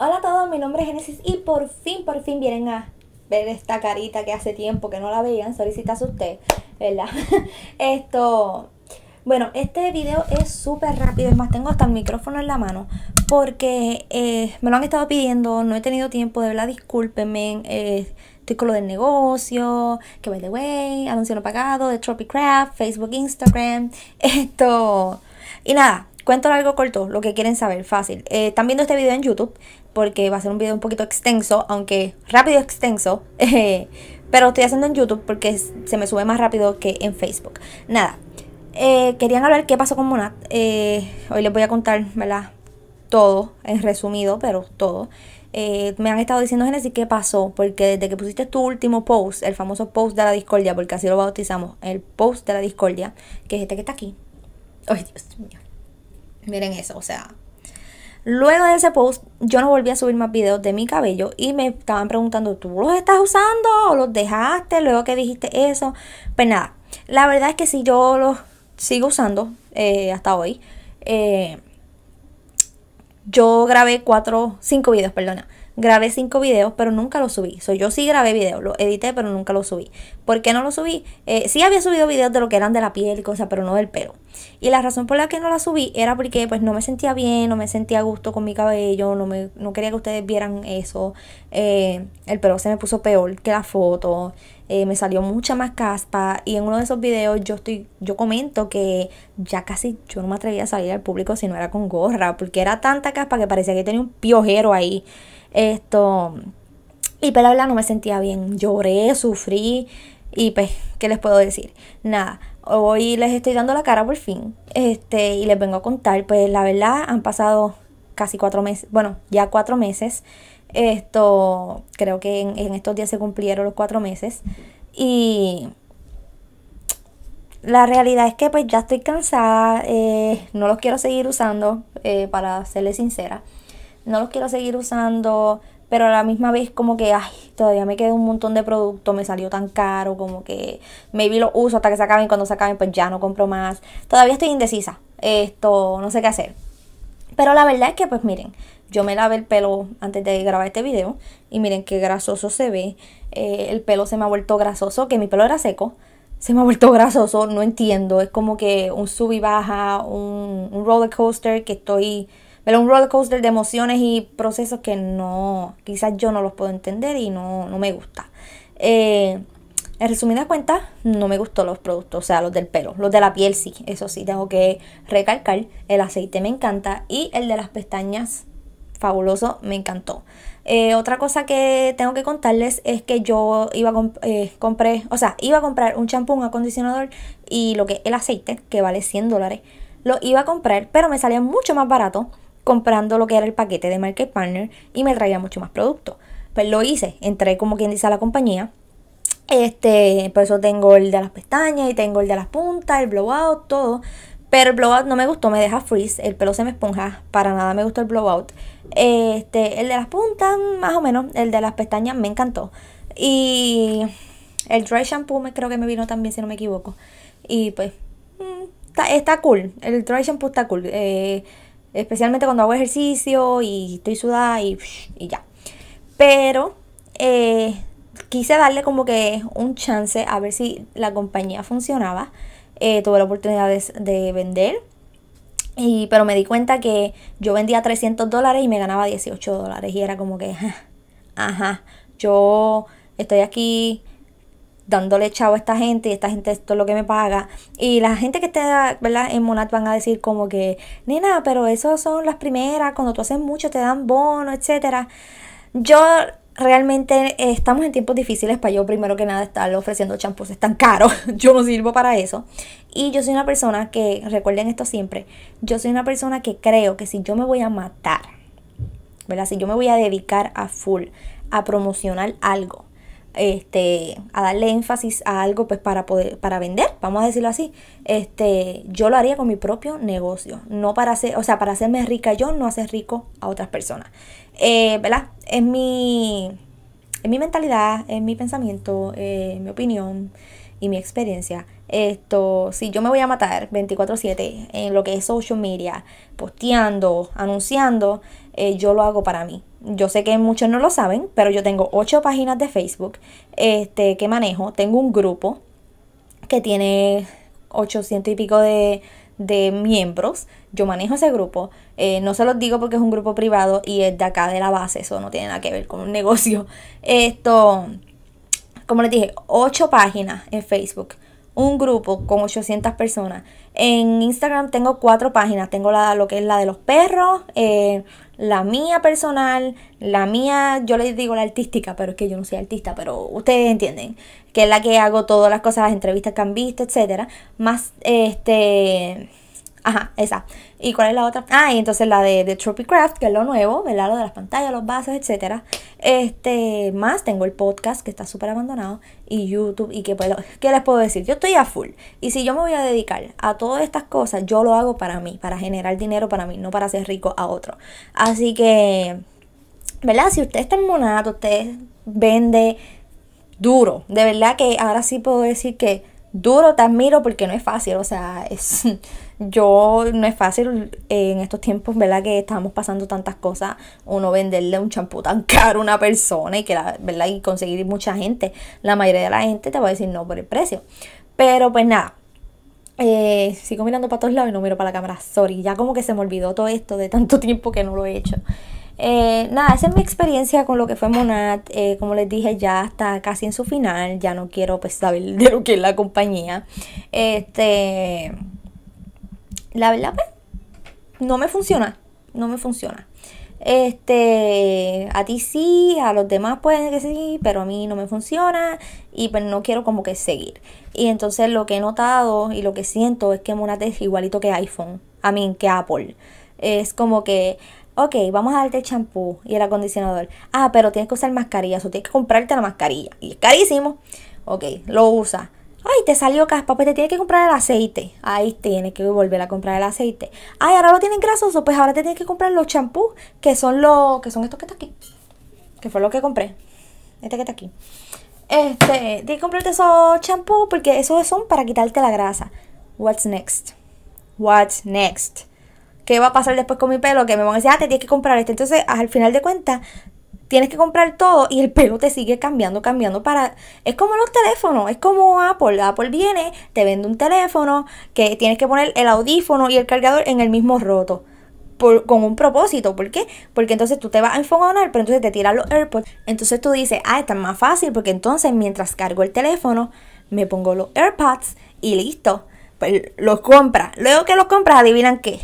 Hola a todos, mi nombre es Genesis y por fin, por fin vienen a ver esta carita que hace tiempo que no la veían. Solicitas usted, ¿verdad? Esto. Bueno, este video es súper rápido, es más, tengo hasta el micrófono en la mano porque eh, me lo han estado pidiendo, no he tenido tiempo, de verdad, discúlpenme, eh, estoy con lo del negocio, que by the way, anuncio no pagado, de Tropicraft, Facebook, Instagram, esto, y nada, cuento algo corto, lo que quieren saber, fácil. Eh, están viendo este video en YouTube, porque va a ser un video un poquito extenso, aunque rápido extenso, pero estoy haciendo en YouTube porque se me sube más rápido que en Facebook. Nada, eh, querían hablar qué pasó con Monat. Eh, hoy les voy a contar, ¿verdad? Todo, en resumido, pero todo. Eh, me han estado diciendo, Genesis, ¿qué pasó? Porque desde que pusiste tu último post, el famoso post de la discordia, porque así lo bautizamos, el post de la discordia, que es este que está aquí. Ay, Dios mío. Miren eso, o sea, Luego de ese post, yo no volví a subir más videos de mi cabello y me estaban preguntando, ¿tú los estás usando o los dejaste? Luego que dijiste eso. Pues nada, la verdad es que si yo los sigo usando eh, hasta hoy, eh, yo grabé cuatro, cinco videos, perdona. Grabé cinco videos, pero nunca los subí. yo sí grabé videos, los edité, pero nunca los subí. ¿Por qué no los subí? Eh, sí había subido videos de lo que eran de la piel y cosas, pero no del pelo. Y la razón por la que no la subí era porque pues no me sentía bien, no me sentía a gusto con mi cabello, no, me, no quería que ustedes vieran eso. Eh, el pelo se me puso peor que la foto, eh, me salió mucha más caspa y en uno de esos videos yo, estoy, yo comento que ya casi yo no me atrevía a salir al público si no era con gorra, porque era tanta caspa que parecía que tenía un piojero ahí. Esto... Y para hablar no me sentía bien, lloré, sufrí, y pues, ¿qué les puedo decir? Nada, hoy les estoy dando la cara por fin. Este, y les vengo a contar, pues la verdad, han pasado casi cuatro meses, bueno, ya cuatro meses. Esto, creo que en, estos días se cumplieron los cuatro meses. Y la realidad es que pues ya estoy cansada, eh, no los quiero seguir usando, eh, para serles sincera. No los quiero seguir usando, pero a la misma vez como que, ay, todavía me queda un montón de producto, me salió tan caro, como que maybe lo uso hasta que se acaben, cuando se acaben pues ya no compro más. Todavía estoy indecisa, esto, no sé qué hacer. Pero la verdad es que pues miren, yo me lavé el pelo antes de grabar este video y miren qué grasoso se ve. Eh, el pelo se me ha vuelto grasoso, que mi pelo era seco. Se me ha vuelto grasoso, no entiendo. Es como que un sub y baja, un, un roller coaster que estoy pero un roller coaster de emociones y procesos que no, quizás yo no los puedo entender y no, me gusta. Eh, en resumidas cuentas, no me gustó los productos, o sea, los del pelo. Los de la piel sí, eso sí, tengo que recalcar. El aceite me encanta y el de las pestañas, fabuloso, me encantó. Eh, otra cosa que tengo que contarles es que yo iba a eh, compré, o sea, iba a comprar un champú, un acondicionador y lo que el aceite, que vale 100 dólares, lo iba a comprar, pero me salía mucho más barato comprando lo que era el paquete de Market Partner y me traía mucho más producto. Pues lo hice, entré como quien dice a la compañía. Este, por eso tengo el de las pestañas y tengo el de las puntas, el blowout, todo. Pero el blowout no me gustó, me deja freeze, el pelo se me esponja, para nada me gustó el blowout. Este, el de las puntas, más o menos, el de las pestañas me encantó. Y el dry shampoo me creo que me vino también, si no me equivoco. Y pues, mm, está, está cool, el dry shampoo está cool. Eh, especialmente cuando hago ejercicio y estoy sudada y, y ya. Pero eh, quise darle como que un chance a ver si la compañía funcionaba. Eh, tuve la oportunidad de, vender. pero me di cuenta que yo vendía 300 dólares y me ganaba 18 dólares. Y era como que, ajá, yo estoy aquí dándole chavo a esta gente y esta gente esto es lo que me paga. Y la gente que te ¿verdad? en Monat van a decir como que, nena, pero esas son las primeras, cuando tú haces mucho te dan bono, etcétera. Yo realmente eh, estamos en tiempos difíciles para yo primero que nada estar ofreciendo champús, es tan caro, yo no sirvo para eso. Y yo soy una persona que, recuerden esto siempre, yo soy una persona que creo que si yo me voy a matar, ¿verdad? Si yo me voy a dedicar a full, a promocionar algo, este, a darle énfasis a algo pues para poder, para vender, vamos a decirlo así, este, yo lo haría con mi propio negocio, no para hacer, o sea, para hacerme rica yo, no hacer rico a otras personas. Eh, ¿Verdad? Es mi, mi mentalidad, es mi pensamiento, eh, mi opinión y mi experiencia. Esto, si yo me voy a matar 24/7 en lo que es social media, posteando, anunciando, eh, yo lo hago para mí. Yo sé que muchos no lo saben, pero yo tengo ocho páginas de Facebook este, que manejo. Tengo un grupo que tiene 800 y pico de, miembros. Yo manejo ese grupo. Eh, no se los digo porque es un grupo privado y es de acá de la base. Eso no tiene nada que ver con un negocio. Esto, como les dije, ocho páginas en Facebook un grupo con 800 personas. En Instagram tengo cuatro páginas. Tengo la, lo que es la de los perros, eh, la mía personal, la mía, yo les digo la artística, pero es que yo no soy artista, pero ustedes entienden, que es la que hago todas las cosas, las entrevistas que han visto, etcétera, más este Ajá, esa. ¿Y cuál es la otra? Ah, y entonces la de, de Craft que es lo nuevo, ¿verdad? Lo de las pantallas, los bases, etc Este, más tengo el podcast, que está súper abandonado, y YouTube, y que puedo, ¿qué les puedo decir? Yo estoy a full. Y si yo me voy a dedicar a todas estas cosas, yo lo hago para mí, para generar dinero para mí, no para ser rico a otro. Así que, ¿verdad? Si usted está en monato, usted vende duro. De verdad que ahora sí puedo decir que duro te admiro porque no es fácil. O sea, es yo no es fácil eh, en estos tiempos, ¿verdad? Que estamos pasando tantas cosas, uno venderle un champú tan caro a una persona y que ¿verdad? Y conseguir mucha gente. La mayoría de la gente te va a decir no por el precio. Pero pues nada. Eh, sigo mirando para todos lados y no miro para la cámara. Sorry, ya como que se me olvidó todo esto de tanto tiempo que no lo he hecho. Eh, nada, esa es mi experiencia con lo que fue Monat. como les dije, ya está casi en su final. Ya no quiero pues, saber de lo que es la compañía. Este la verdad, pues, no me funciona. No me funciona. Este, a ti sí, a los demás pueden que sí, pero a mí no me funciona y pues no quiero como que seguir. Y entonces lo que he notado y lo que siento es que Monate es igualito que iPhone, a mí que Apple. Es como que, ok, vamos a darte el champú y el acondicionador. Ah, pero tienes que usar mascarilla, o tienes que comprarte la mascarilla. Y es carísimo. Ok, lo usa te salió caspa, pues te tiene que comprar el aceite. Ahí tiene que volver a comprar el aceite. Ay, ahora lo tienen grasoso, pues ahora te tiene que comprar los champús, que son los, que son estos que está aquí. Que fue lo que compré. Este que está aquí. Este, tienes que comprarte esos champús porque esos son para quitarte la grasa. What's next? What's next? ¿Qué va a pasar después con mi pelo? Que me van a decir, ah, te tienes que comprar este. Entonces, al final de cuentas, tienes que comprar todo y el pelo te sigue cambiando, cambiando para... Es como los teléfonos, es como Apple. Apple viene, te vende un teléfono que tienes que poner el audífono y el cargador en el mismo roto. con un propósito. ¿Por qué? Porque entonces tú te vas a enfogonar, pero entonces te tiran los AirPods. Entonces tú dices, ah, está más fácil porque entonces mientras cargo el teléfono, me pongo los AirPods y listo. Pues los compras. Luego que los compras, adivinan qué.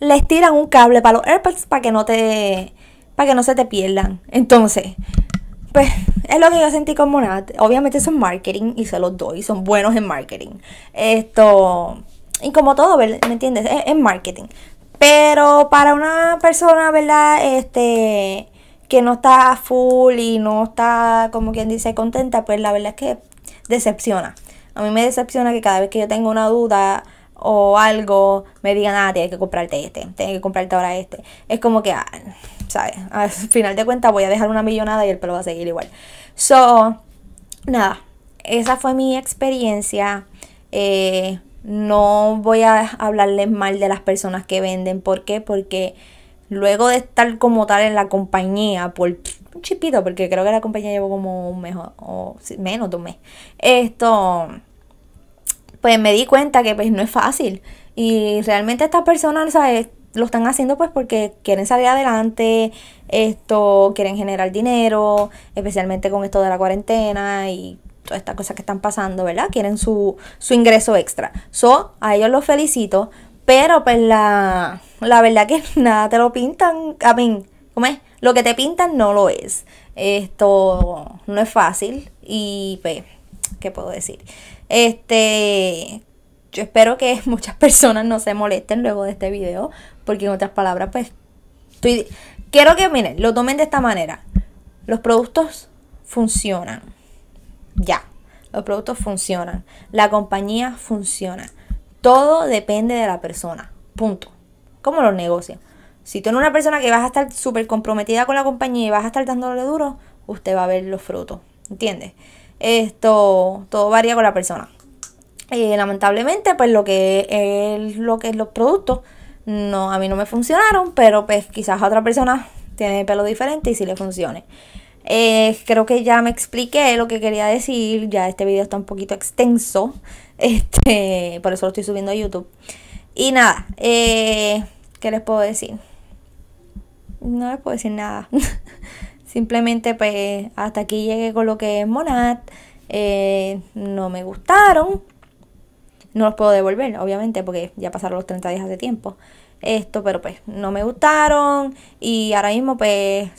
Les tiran un cable para los AirPods para que no te para que no se te pierdan. Entonces, pues es lo que yo sentí con Monat. Obviamente son marketing y se los doy, son buenos en marketing. Esto, y como todo, ¿me entiendes? Es, marketing. Pero para una persona, ¿verdad? Este, que no está full y no está, como quien dice, contenta, pues la verdad es que decepciona. A mí me decepciona que cada vez que yo tengo una duda o algo, me digan, ah, tienes que comprarte este, tienes que comprarte ahora este. Es como que, ah, al final de cuentas voy a dejar una millonada y el pelo va a seguir igual. So, nada, esa fue mi experiencia. Eh, no voy a hablarles mal de las personas que venden. ¿Por qué? Porque luego de estar como tal en la compañía por un chipito, porque creo que la compañía llevo como un mes o menos de un mes, esto, pues me di cuenta que pues no es fácil. Y realmente estas personas, ¿sabes? lo están haciendo pues porque quieren salir adelante, esto, quieren generar dinero, especialmente con esto de la cuarentena y todas estas cosas que están pasando, ¿verdad? Quieren su, su ingreso extra. So, a ellos los felicito, pero pues la, verdad que nada te lo pintan, a mí, ¿cómo es? Lo que te pintan no lo es. Esto no es fácil y pues, ¿qué puedo decir? Este, yo espero que muchas personas no se molesten luego de este video porque en otras palabras, pues, Quiero que, miren, lo tomen de esta manera. Los productos funcionan. Ya. Los productos funcionan. La compañía funciona. Todo depende de la persona. Punto. Como los negocios. Si tú eres una persona que vas a estar súper comprometida con la compañía y vas a estar dándole duro, usted va a ver los frutos. ¿Entiendes? Esto todo varía con la persona. Y eh, lamentablemente, pues lo que es lo que es los productos no, a mí no me funcionaron, pero pues quizás a otra persona tiene pelo diferente y si sí le funcione. Eh, creo que ya me expliqué lo que quería decir, ya este video está un poquito extenso, este, por eso lo estoy subiendo a YouTube. Y nada, eh, ¿qué les puedo decir? No les puedo decir nada. Simplemente pues hasta aquí llegué con lo que es Monat. Eh, no me gustaron, no los puedo devolver, obviamente, porque ya pasaron los 30 días de tiempo. Esto, pero pues no me gustaron y ahora mismo pues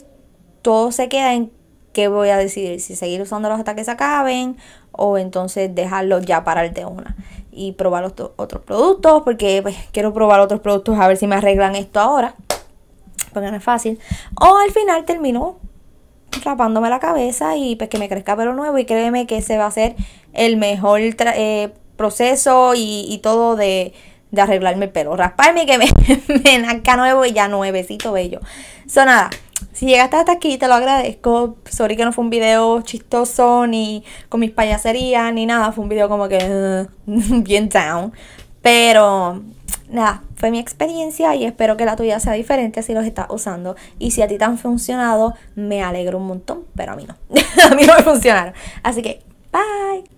todo se queda en qué voy a decidir, si seguir usándolos hasta que se acaben o entonces dejarlos ya parar de una y probar los otros productos porque pues quiero probar otros productos a ver si me arreglan esto ahora porque no es fácil o al final termino rapándome la cabeza y pues que me crezca pelo nuevo y créeme que ese va a ser el mejor eh, proceso y, todo de, arreglarme el pelo. Rasparme que me, me nazca nuevo y ya nuevecito bello. So nada, si llegaste hasta aquí te lo agradezco. Sorry que no fue un video chistoso ni con mis payaserías ni nada. Fue un video como que bien down. Pero nada, fue mi experiencia y espero que la tuya sea diferente si los estás usando. Y si a ti te han funcionado, me alegro un montón, pero a mí no. a mí no me funcionaron. Así que, bye.